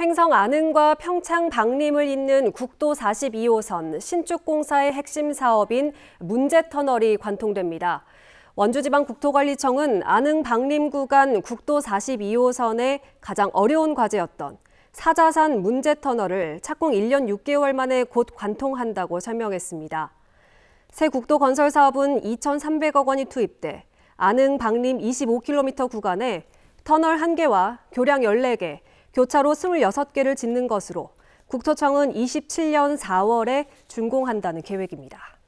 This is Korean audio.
횡성 안흥과 평창 박림을 잇는 국도 42호선 신축공사의 핵심 사업인 문제터널이 관통됩니다. 원주지방국토관리청은 안흥 박림 구간 국도 42호선의 가장 어려운 과제였던 사자산 문제터널을 착공 1년 6개월 만에 곧 관통한다고 설명했습니다. 새 국도 건설 사업은 2,300억 원이 투입돼 안흥 박림 25km 구간에 터널 1개와 교량 14개, 교차로 26개를 짓는 것으로 국토청은 27년 4월에 준공한다는 계획입니다.